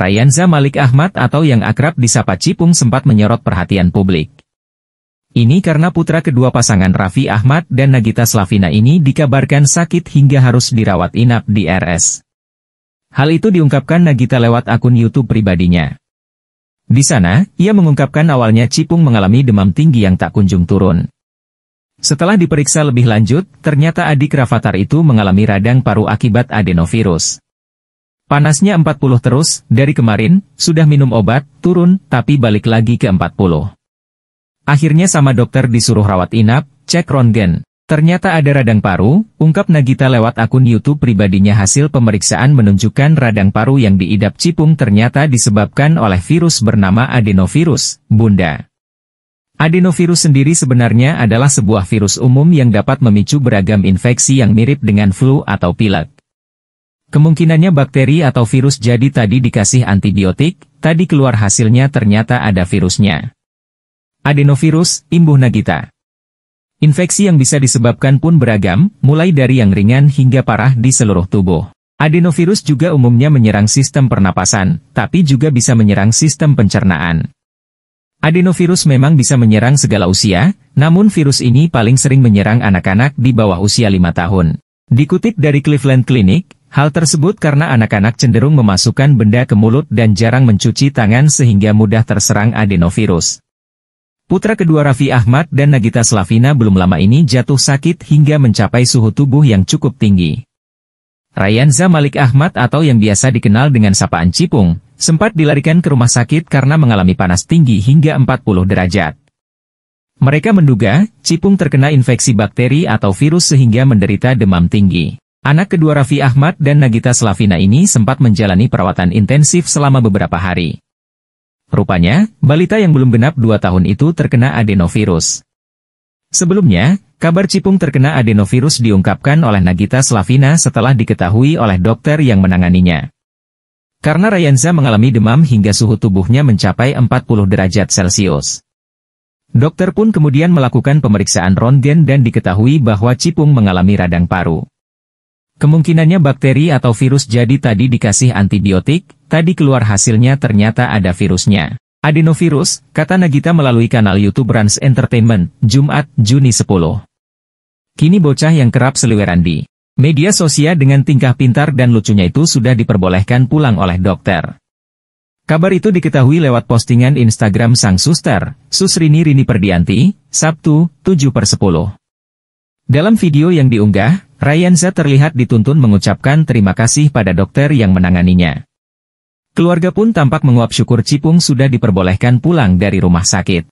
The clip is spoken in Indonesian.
Rayanza Malik Ahmad atau yang akrab disapa Cipung sempat menyorot perhatian publik. Ini karena putra kedua pasangan Raffi Ahmad dan Nagita Slavina ini dikabarkan sakit hingga harus dirawat inap di RS. Hal itu diungkapkan Nagita lewat akun YouTube pribadinya. Di sana, ia mengungkapkan awalnya Cipung mengalami demam tinggi yang tak kunjung turun. Setelah diperiksa lebih lanjut, ternyata adik Rafathar itu mengalami radang paru akibat adenovirus. Panasnya 40 terus, dari kemarin, sudah minum obat, turun, tapi balik lagi ke 40. Akhirnya sama dokter disuruh rawat inap, cek rontgen, Ternyata ada radang paru, ungkap Nagita lewat akun YouTube pribadinya hasil pemeriksaan menunjukkan radang paru yang diidap cipung ternyata disebabkan oleh virus bernama adenovirus, bunda. Adenovirus sendiri sebenarnya adalah sebuah virus umum yang dapat memicu beragam infeksi yang mirip dengan flu atau pilek. Kemungkinannya bakteri atau virus jadi tadi dikasih antibiotik, tadi keluar hasilnya ternyata ada virusnya. Adenovirus, imbuh nagita. Infeksi yang bisa disebabkan pun beragam, mulai dari yang ringan hingga parah di seluruh tubuh. Adenovirus juga umumnya menyerang sistem pernapasan, tapi juga bisa menyerang sistem pencernaan. Adenovirus memang bisa menyerang segala usia, namun virus ini paling sering menyerang anak-anak di bawah usia 5 tahun. Dikutip dari Cleveland Clinic, Hal tersebut karena anak-anak cenderung memasukkan benda ke mulut dan jarang mencuci tangan sehingga mudah terserang adenovirus. Putra kedua Raffi Ahmad dan Nagita Slavina belum lama ini jatuh sakit hingga mencapai suhu tubuh yang cukup tinggi. Rayanza Malik Ahmad atau yang biasa dikenal dengan sapaan Cipung, sempat dilarikan ke rumah sakit karena mengalami panas tinggi hingga 40 derajat. Mereka menduga, Cipung terkena infeksi bakteri atau virus sehingga menderita demam tinggi. Anak kedua Raffi Ahmad dan Nagita Slavina ini sempat menjalani perawatan intensif selama beberapa hari. Rupanya, balita yang belum genap dua tahun itu terkena adenovirus. Sebelumnya, kabar Cipung terkena adenovirus diungkapkan oleh Nagita Slavina setelah diketahui oleh dokter yang menanganinya. Karena Rayanza mengalami demam hingga suhu tubuhnya mencapai 40 derajat Celcius. Dokter pun kemudian melakukan pemeriksaan rontgen dan diketahui bahwa Cipung mengalami radang paru. Kemungkinannya bakteri atau virus jadi tadi dikasih antibiotik, tadi keluar hasilnya ternyata ada virusnya. Adenovirus, kata Nagita melalui kanal YouTube Rans Entertainment, Jumat, Juni 10. Kini bocah yang kerap seliweran di media sosial dengan tingkah pintar dan lucunya itu sudah diperbolehkan pulang oleh dokter. Kabar itu diketahui lewat postingan Instagram sang suster, Susrini Rini Perdianti, Sabtu, 7 per 10. Dalam video yang diunggah, Ryan terlihat dituntun mengucapkan terima kasih pada dokter yang menanganinya. Keluarga pun tampak menguap syukur Cipung sudah diperbolehkan pulang dari rumah sakit.